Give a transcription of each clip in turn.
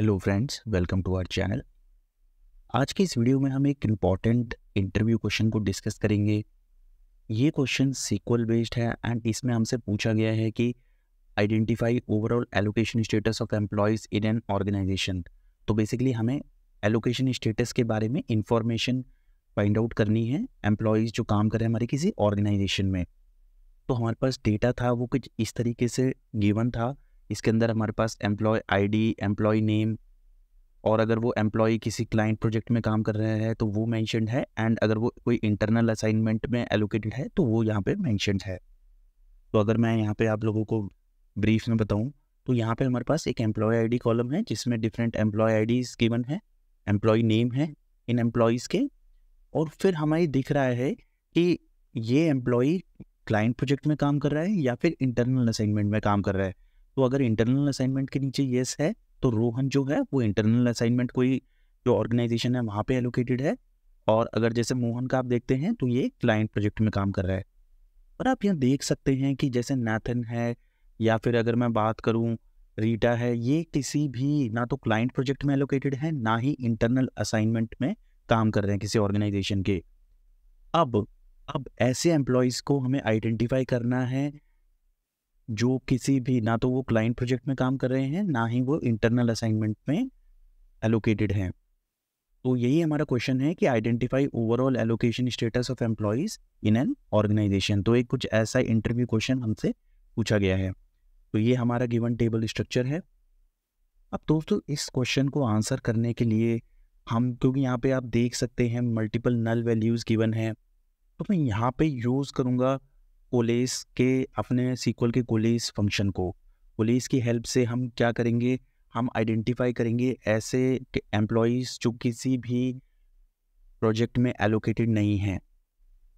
Hello friends welcome to our channel आज के इस वीडियो में हम एक इम्पॉर्टेंट इंटरव्यू क्वेश्चन को डिस्कस करेंगे ये क्वेश्चन सीक्वल बेस्ड है एंड इसमें हमसे पूछा गया है कि identify overall allocation status of employees in an organization तो बेसिकली हमें एलोकेशन स्टेटस के बारे में इंफॉर्मेशन फाइंड आउट करनी है एम्प्लॉयज़ जो काम कर रहे हैं हमारे किसी ऑर्गेनाइजेशन में तो हमारे पास डेटा था वो कुछ इस तरीके से गिवन था इसके अंदर हमारे पास एम्प्लॉय आईडी एम्प्लॉय नेम और अगर वो एम्प्लॉय किसी क्लाइंट प्रोजेक्ट में काम कर रहे हैं तो वो मैंशनड है एंड अगर वो कोई इंटरनल असाइनमेंट में एलोकेटेड है तो वो यहाँ पे मैंशनड है तो अगर मैं यहाँ पे आप लोगों को ब्रीफ में बताऊँ तो यहाँ पे हमारे पास एक एम्प्लॉय आईडी कॉलम है जिसमें डिफरेंट एम्प्लॉय आई गिवन है एम्प्लॉय नेम है इन एम्प्लॉयज़ के और फिर हमारी दिख रहा है कि ये एम्प्लॉय क्लाइंट प्रोजेक्ट में काम कर रहा है या फिर इंटरनल असाइनमेंट में काम कर रहा है तो अगर इंटरनल असाइनमेंट के नीचे येस है तो रोहन जो है वो इंटरनल असाइनमेंट कोई जो ऑर्गेनाइजेशन है वहाँ पे एलोकेटेड है और अगर जैसे मोहन का आप देखते हैं तो ये क्लाइंट प्रोजेक्ट में काम कर रहा है और आप यहाँ देख सकते हैं कि जैसे नैथन है या फिर अगर मैं बात करूँ रीटा है ये किसी भी ना तो क्लाइंट प्रोजेक्ट में एलोकेटेड है ना ही इंटरनल असाइनमेंट में काम कर रहे हैं किसी ऑर्गेनाइजेशन के अब अब ऐसे एम्प्लॉयज़ को हमें आइडेंटिफाई करना है जो किसी भी ना तो वो क्लाइंट प्रोजेक्ट में काम कर रहे हैं ना ही वो इंटरनल असाइनमेंट में एलोकेटेड हैं तो यही हमारा क्वेश्चन है कि identify overall allocation status of employees in an organization तो एक कुछ ऐसा इंटरव्यू क्वेश्चन हमसे पूछा गया है तो ये हमारा गिवन टेबल स्ट्रक्चर है अब दोस्तों इस क्वेश्चन को आंसर करने के लिए हम क्योंकि यहाँ पे आप देख सकते हैं मल्टीपल नल वैल्यूज़ गिवन है तो मैं यहाँ पे यूज़ करूँगा कोलेस के अपने सीक्वल के कोलेस फंक्शन को कोलेस की हेल्प से हम क्या करेंगे हम आइडेंटिफाई करेंगे ऐसे एम्प्लॉयज़ जो किसी भी प्रोजेक्ट में एलोकेटेड नहीं हैं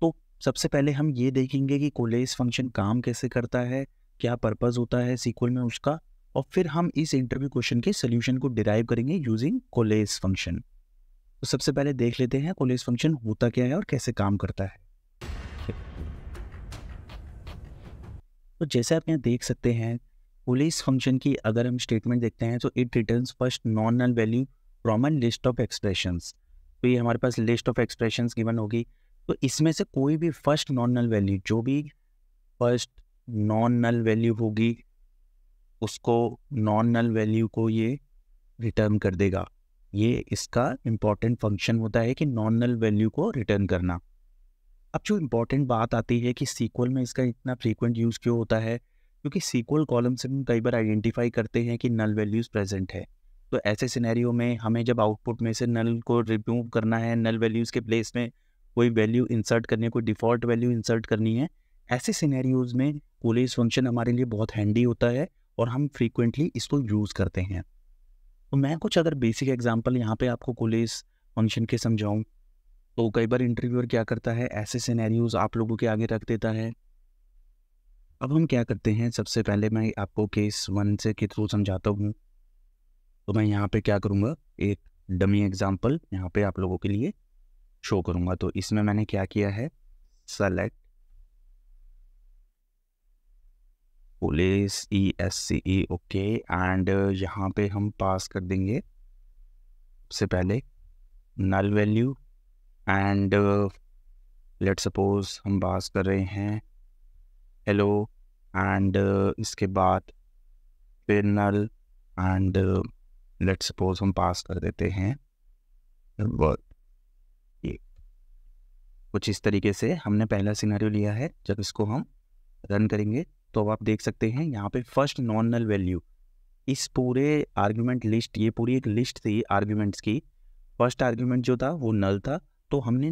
तो सबसे पहले हम ये देखेंगे कि कोलेस फंक्शन काम कैसे करता है क्या पर्पज़ होता है सीक्वल में उसका और फिर हम इस इंटरव्यू क्वेश्चन के सोल्यूशन को डिराइव करेंगे यूजिंग कोलेस फंक्शन तो सबसे पहले देख लेते हैं कोलेस फंक्शन होता क्या है और कैसे काम करता है तो जैसे आप यहाँ देख सकते हैं पुलिस फंक्शन की अगर हम स्टेटमेंट देखते हैं तो it return first non null value from an list of expressions तो ये हमारे पास लिस्ट ऑफ एक्सप्रेशंस गिवन होगी तो इसमें से कोई भी फर्स्ट नॉन नल वैल्यू जो भी फर्स्ट नॉन नल वैल्यू होगी उसको नॉन नल वैल्यू को ये रिटर्न कर देगा ये इसका इम्पॉर्टेंट फंक्शन होता है कि नॉन नल वैल्यू को रिटर्न करना अब जो इम्पोर्टेंट बात आती है कि सीक्वल में इसका इतना फ्रीक्वेंट यूज़ क्यों होता है क्योंकि सीक्वल कॉलम से हम कई बार आइडेंटिफाई करते हैं कि नल वैल्यूज़ प्रेजेंट है तो ऐसे सिनेरियो में हमें जब आउटपुट में से नल को रिमूव करना है नल वैल्यूज़ के प्लेस में कोई वैल्यू इंसर्ट करनी है कोई डिफ़ॉल्ट वैल्यू इंसर्ट करनी है ऐसे सिनेरियोज़ में कोलेज फंक्शन हमारे लिए बहुत हैंडी होता है और हम फ्रीक्वेंटली इसको यूज़ करते हैं तो मैं कुछ अगर बेसिक एग्जाम्पल यहाँ पर आपको कोलेज फंक्शन के समझाऊँ तो कई बार इंटरव्यूअर क्या करता है ऐसे सिनेरियोज आप लोगों के आगे रख देता है अब हम क्या करते हैं सबसे पहले मैं आपको केस वन से के थ्रू समझाता हूँ तो मैं यहाँ पे क्या करूँगा एक डमी एग्जाम्पल यहाँ पे आप लोगों के लिए शो करूँगा तो इसमें मैंने क्या किया है select police E S C E okay and यहाँ पे हम पास कर देंगे सबसे पहले null value and let suppose हम बात कर रहे हैं हेलो एंड uh, इसके बाद फिर नल एंड लेट सपोज हम पास कर देते हैं वर्ड ये कुछ इस तरीके से हमने पहला सिनेरियो लिया है जब इसको हम रन करेंगे तो अब आप देख सकते हैं यहाँ पे फर्स्ट नॉन नल वैल्यू इस पूरे आर्ग्यूमेंट लिस्ट ये पूरी एक लिस्ट थी आर्ग्यूमेंट्स की फर्स्ट आर्ग्यूमेंट जो था वो नल था तो हमने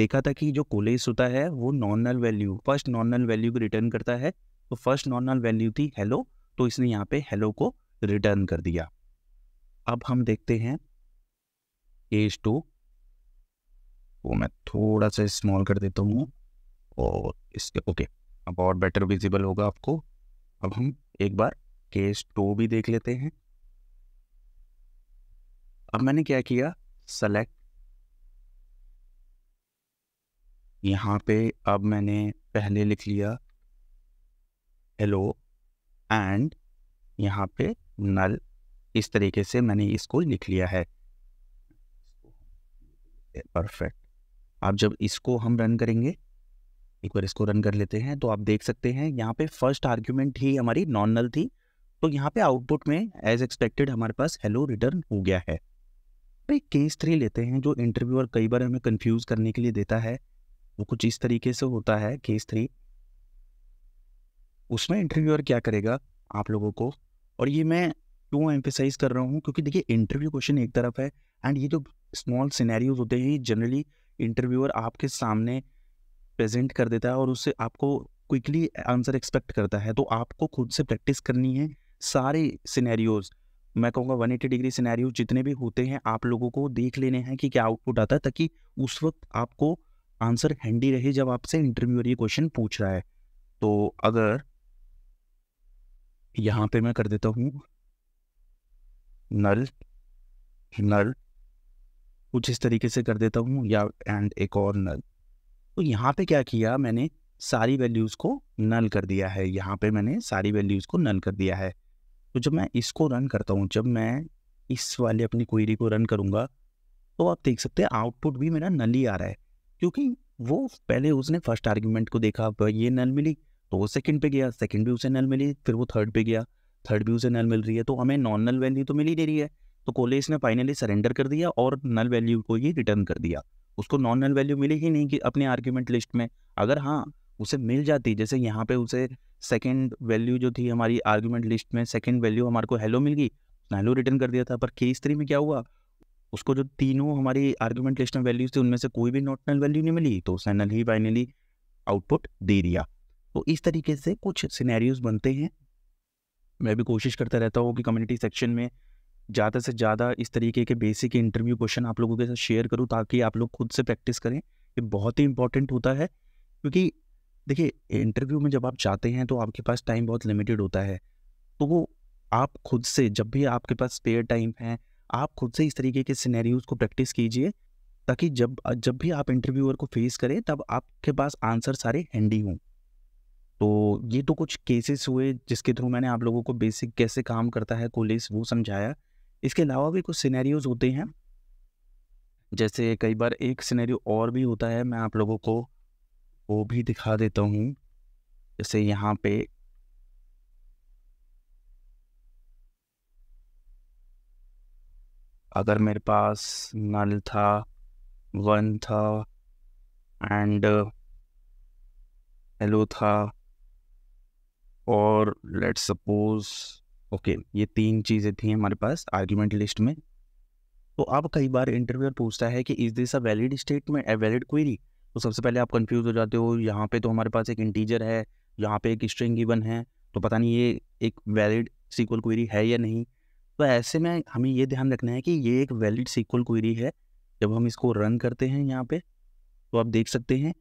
देखा था कि जो कोलेस होता है वो non null value first non null value को रिटर्न करता है तो फर्स्ट नॉर्नल वैल्यू थी हेलो तो इसने यहाँ पे हेलो को रिटर्न कर दिया अब हम देखते हैं एज टू वो मैं थोड़ा सा स्मॉल कर देता हूँ और इसके ओके अब और बेटर विजिबल होगा आपको अब हम एक बार केस टू भी देख लेते हैं अब मैंने क्या किया सेलेक्ट यहाँ पे अब मैंने पहले लिख लिया हेलो एंड यहाँ पे नल इस तरीके से मैंने इसको लिख लिया है परफेक्ट अब जब इसको हम रन करेंगे एक बार इसको रन कर लेते हैं तो आप देख सकते हैं यहाँ पे फर्स्ट आर्ग्यूमेंट ही हमारी नॉन नल थी तो यहाँ पे आउटपुट में एज एक्सपेक्टेड हमारे पास हेलो रिटर्न हो गया है भाई केस थ्री लेते हैं जो इंटरव्यूअर कई बार हमें कंफ्यूज करने के लिए देता है वो कुछ इस तरीके से होता है केस थ्री उसमें इंटरव्यूअर क्या करेगा आप लोगों को और ये मैं क्यों एम्फिसाइज कर रहा हूँ क्योंकि देखिए इंटरव्यू क्वेश्चन एक तरफ है एंड ये जो स्मॉल सिनेरियोज होते हैं ये जनरली इंटरव्यूअर आपके सामने प्रेजेंट कर देता है और उससे आपको क्विकली आंसर एक्सपेक्ट करता है तो आपको खुद से प्रैक्टिस करनी है सारे सिनेरियोज मैं कहूँगा 180 डिग्री सिनेरियो जितने भी होते हैं आप लोगों को देख लेने हैं कि क्या आउटपुट आता है ताकि उस वक्त आपको आंसर हैंडी रहे जब आपसे इंटरव्यूअर ये क्वेश्चन पूछ रहा है तो अगर यहाँ पे मैं कर देता हूँ नल नल कुछ इस तरीके से कर देता हूँ या एंड एक और नल तो यहाँ पे क्या किया मैंने सारी वैल्यूज़ को नल कर दिया है यहाँ पे मैंने सारी वैल्यूज़ को नल कर दिया है तो जब मैं इसको रन करता हूँ जब मैं इस वाले अपनी क्वेरी को रन करूँगा तो आप देख सकते हैं आउटपुट भी मेरा नल ही आ रहा है क्योंकि वो पहले उसने फर्स्ट आर्ग्यूमेंट को देखा ये नल मिली तो वो सेकंड पे गया सेकंड भी उसे नल मिली फिर वो थर्ड पे गया थर्ड भी उसे नल मिल रही है तो हमें नॉन नल वैल्यू तो मिल ही नहीं रही है तो कॉलेज ने फाइनली सरेंडर कर दिया और नल वैल्यू को ही रिटर्न कर दिया उसको नॉन नल वैल्यू मिली ही नहीं कि अपने आर्ग्यूमेंट लिस्ट में अगर हाँ उसे मिल जाती जैसे यहाँ पे उसे सेकंड वैल्यू जो थी हमारी आर्ग्यूमेंट लिस्ट में सेकंड वैल्यू हमारे को हेलो मिल गई हेलो तो रिटर्न कर दिया था पर केस थ्री में क्या हुआ उसको जो तीनों हमारी आर्गूमेंटेशनल वैल्यूज थी उनमें से कोई भी नॉट नल वैल्यू नहीं मिली तो उसने नल ही फाइनली आउटपुट दे दिया तो इस तरीके से कुछ सिनेरियोज बनते हैं मैं भी कोशिश करता रहता हूँ कि कम्युनिटी सेक्शन में ज़्यादा से ज़्यादा इस तरीके के बेसिक इंटरव्यू क्वेश्चन आप लोगों के साथ शेयर करूँ ताकि आप लोग खुद से प्रैक्टिस करें ये बहुत ही इंपॉर्टेंट होता है क्योंकि देखिए इंटरव्यू में जब आप जाते हैं तो आपके पास टाइम बहुत लिमिटेड होता है तो वो आप खुद से जब भी आपके पास स्पेयर टाइम है आप खुद से इस तरीके के सिनेरियोज को प्रैक्टिस कीजिए ताकि जब जब भी आप इंटरव्यूअर को फेस करें तब आपके पास आंसर सारे हैंडी हों तो ये तो कुछ केसेस हुए जिसके थ्रू मैंने आप लोगों को बेसिक कैसे काम करता है पुलिस वो समझाया इसके अलावा भी कुछ सिनेरियोज होते हैं जैसे कई बार एक सिनेरियो और भी होता है मैं आप लोगों को वो भी दिखा देता हूँ जैसे यहाँ पे अगर मेरे पास नल था वन था एंड हेलो था और लेट्स सपोज ओके ये तीन चीज़ें थी हमारे पास आर्ग्यूमेंट लिस्ट में तो आप कई बार इंटरव्यूअर पूछता है कि is this a valid statement valid query तो सबसे पहले आप कंफ्यूज हो जाते हो यहाँ पे तो हमारे पास एक इंटीजर है यहाँ पे एक स्ट्रिंग इवन है तो पता नहीं ये एक वैलिड सीक्वल क्वेरी है या नहीं तो ऐसे में हमें ये ध्यान रखना है कि ये एक वैलिड सीक्वल क्वेरी है जब हम इसको रन करते हैं यहाँ पे तो आप देख सकते हैं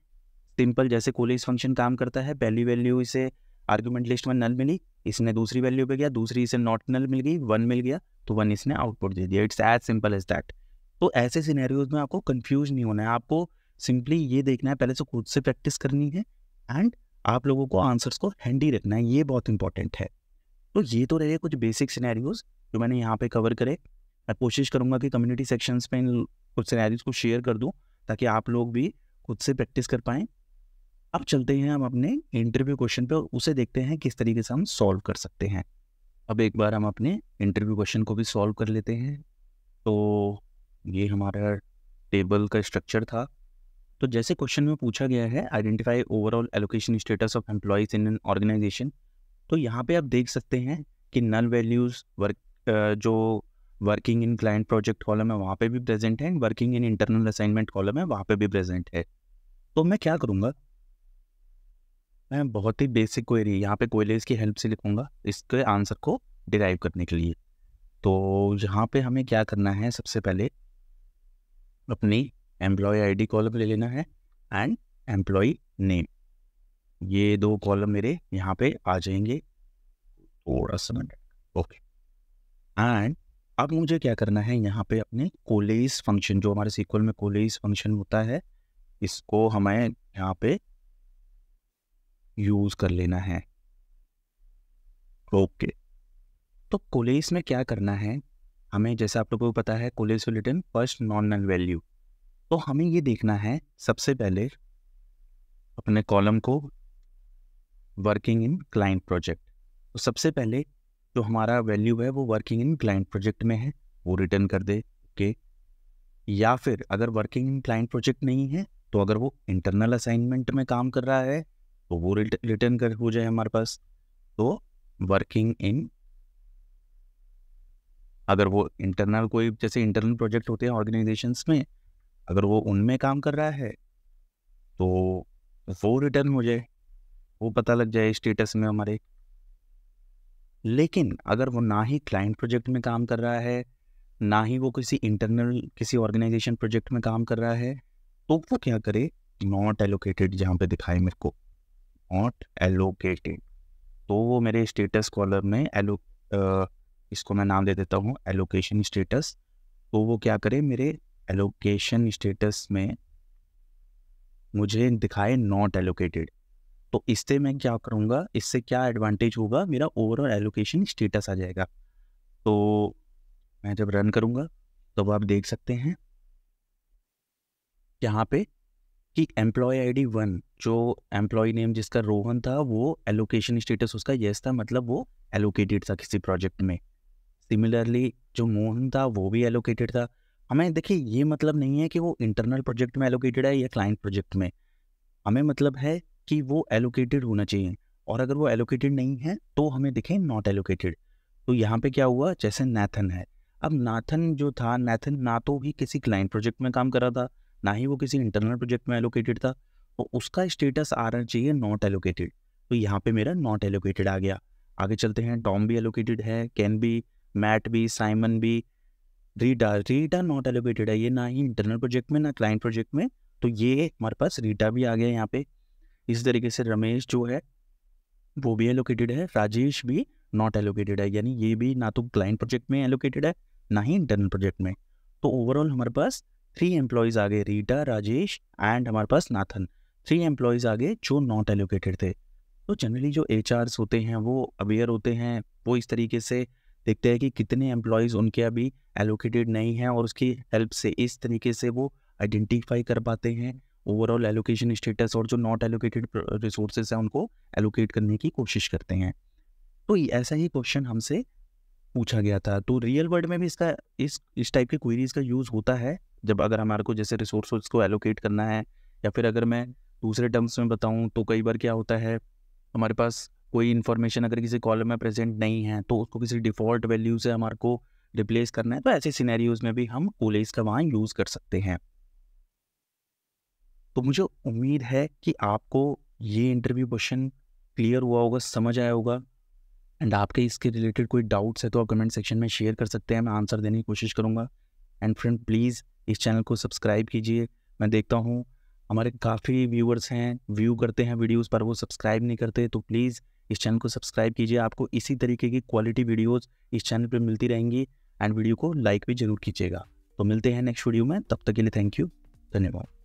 सिंपल जैसे कोलेज फंक्शन काम करता है पहली वैल्यू इसे आर्ग्यूमेंट लिस्ट में नल मिली इसने दूसरी वैल्यू पे गया दूसरी इसे नॉट नल मिल गई वन मिल गया तो वन इसने आउटपुट दे दिया it's as simple as that तो ऐसे सिनेरियोज में आपको कन्फ्यूज नहीं होना है आपको सिंपली ये देखना है पहले से खुद से प्रैक्टिस करनी है एंड आप लोगों को आंसर्स को हैंडी रखना है ये बहुत इंपॉर्टेंट है तो ये तो रहे कुछ बेसिक सिनेरियोज जो मैंने यहाँ पे कवर करे मैं कोशिश करूँगा कि कम्युनिटी सेक्शंस में इन कुछ सिनेरियोज को शेयर कर दूँ ताकि आप लोग भी खुद से प्रैक्टिस कर पाएँ अब चलते हैं हम अपने इंटरव्यू क्वेश्चन पर उसे देखते हैं किस तरीके से हम सॉल्व कर सकते हैं अब एक बार हम अपने इंटरव्यू क्वेश्चन को भी सॉल्व कर लेते हैं तो ये हमारा टेबल का स्ट्रक्चर था तो जैसे क्वेश्चन में पूछा गया है identify overall allocation status of employees in an organization तो यहाँ पे आप देख सकते हैं कि नल वैल्यूज़ वर्क जो working in client project column है वहाँ पे भी प्रेजेंट है working in internal assignment column है वहाँ पे भी प्रेजेंट है तो मैं क्या करूँगा मैं बहुत ही बेसिक क्वेरी यहाँ पे कोयलेज की हेल्प से लिखूंगा इसके आंसर को डिराइव करने के लिए तो यहाँ पे हमें क्या करना है सबसे पहले अपनी एम्प्लॉय आईडी कॉलम ले लेना है एंड एम्प्लॉय नेम ये दो कॉलम मेरे यहाँ पे आ जाएंगे थोड़ा सा ओके एंड अब मुझे क्या करना है यहाँ पे अपने कोलेज फंक्शन जो हमारे सीक्वल में कोलेज फंक्शन होता है इसको हमें यहाँ पे यूज़ कर लेना है ओके तो कोलेज में क्या करना है हमें जैसे आप लोगों को पता है coalesce return first non null value तो हमें ये देखना है सबसे पहले अपने कॉलम को वर्किंग इन क्लाइंट प्रोजेक्ट तो सबसे पहले जो हमारा वैल्यू है वो वर्किंग इन क्लाइंट प्रोजेक्ट में है वो रिटर्न कर दे ओके okay. या फिर अगर वर्किंग इन क्लाइंट प्रोजेक्ट नहीं है तो अगर वो इंटरनल असाइनमेंट में काम कर रहा है तो वो रिटर्न कर हो जाए हमारे पास तो वर्किंग इन अगर वो इंटरनल कोई जैसे इंटरनल प्रोजेक्ट होते हैं ऑर्गेनाइजेशन में अगर वो उनमें काम कर रहा है तो वो रिटर्न हो जाए वो पता लग जाए स्टेटस में हमारे लेकिन अगर वो ना ही क्लाइंट प्रोजेक्ट में काम कर रहा है ना ही वो किसी इंटरनल किसी ऑर्गेनाइजेशन प्रोजेक्ट में काम कर रहा है तो वो क्या करे नॉट एलोकेटेड जहाँ पे दिखाए मेरे को नॉट एलोकेटेड तो वो मेरे स्टेटस कॉलर में एलो इसको मैं नाम दे देता हूँ एलोकेशन स्टेटस तो वो क्या करे मेरे एलोकेशन स्टेटस में मुझे दिखाए नॉट एलोकेटेड तो इससे मैं क्या करूँगा इससे क्या एडवांटेज होगा मेरा ओवरऑल एलोकेशन स्टेटस आ जाएगा तो मैं जब रन करूँगा तब आप देख सकते हैं यहाँ पे कि एम्प्लॉय आईडी वन जो एम्प्लॉय नेम जिसका रोहन था वो एलोकेशन स्टेटस उसका येस था मतलब वो एलोकेटेड था किसी प्रोजेक्ट में सिमिलरली जो मोहन था वो भी एलोकेटेड था हमें देखिए ये मतलब नहीं है कि वो इंटरनल प्रोजेक्ट में एलोकेटेड है या क्लाइंट प्रोजेक्ट में हमें मतलब है कि वो एलोकेटेड होना चाहिए और अगर वो एलोकेटेड नहीं है तो हमें दिखे नॉट एलोकेटेड तो यहाँ पे क्या हुआ जैसे नैथन है अब नाथन जो था नैथन ना तो ही किसी क्लाइंट प्रोजेक्ट में काम कर रहा था ना ही वो किसी इंटरनल प्रोजेक्ट में एलोकेटेड था तो उसका स्टेटस आ रहा चाहिए नॉट एलोकेटेड तो यहाँ पे मेरा नॉट एलोकेटेड आ गया आगे चलते हैं टॉम भी एलोकेटेड है कैन भी मैट भी साइमन भी रीटा रीटा नॉट एलोकेटेड है ये ना ही इंटरनल प्रोजेक्ट में ना क्लाइंट प्रोजेक्ट में तो ये हमारे पास रीटा भी आ गया यहाँ पे इस तरीके से रमेश जो है वो भी एलोकेटेड है राजेश भी नॉट एलोकेटेड है यानी ये भी ना तो क्लाइंट प्रोजेक्ट में एलोकेटेड है ना ही इंटरनल प्रोजेक्ट में तो ओवरऑल हमारे पास थ्री एम्प्लॉयज़ आ गए रीटा राजेश एंड हमारे पास नाथन थ्री एम्प्लॉयज़ आ गए जो नॉट एलोकेटेड थे तो जनरली जो एच होते हैं वो अवेयर होते हैं वो इस तरीके से देखते हैं कि कितने एम्प्लॉयज़ उनके अभी एलोकेटेड नहीं हैं और उसकी हेल्प से इस तरीके से वो आइडेंटिफाई कर पाते हैं ओवरऑल एलोकेशन स्टेटस और जो नॉट एलोकेटेड रिसोर्सेज हैं उनको एलोकेट करने की कोशिश करते हैं तो ऐसा ही क्वेश्चन हमसे पूछा गया था तो रियल वर्ल्ड में भी इसका इस इस टाइप की क्वेरीज का यूज़ होता है जब अगर हमारे को जैसे रिसोर्स को एलोकेट करना है या फिर अगर मैं दूसरे टर्म्स में बताऊँ तो कई बार क्या होता है हमारे पास कोई इन्फॉर्मेशन अगर किसी कॉलम में प्रेजेंट नहीं है तो उसको किसी डिफ़ॉल्ट वैल्यू से हमारे को रिप्लेस करना है तो ऐसे सीनैरियोज में भी हम कोलेज का वहाँ यूज़ कर सकते हैं तो मुझे उम्मीद है कि आपको ये इंटरव्यू क्वेश्चन क्लियर हुआ होगा समझ आया होगा एंड आपके इसके रिलेटेड कोई डाउट्स है तो आप कमेंट सेक्शन में शेयर कर सकते हैं मैं आंसर देने की कोशिश करूँगा एंड फ्रेंड प्लीज़ इस चैनल को सब्सक्राइब कीजिए मैं देखता हूँ हमारे काफ़ी व्यूअर्स हैं व्यू करते हैं वीडियोस पर वो सब्सक्राइब नहीं करते तो प्लीज़ इस चैनल को सब्सक्राइब कीजिए आपको इसी तरीके की क्वालिटी वीडियोस इस चैनल पर मिलती रहेंगी एंड वीडियो को लाइक भी ज़रूर कीजिएगा तो मिलते हैं नेक्स्ट वीडियो में तब तक के लिए थैंक यू धन्यवाद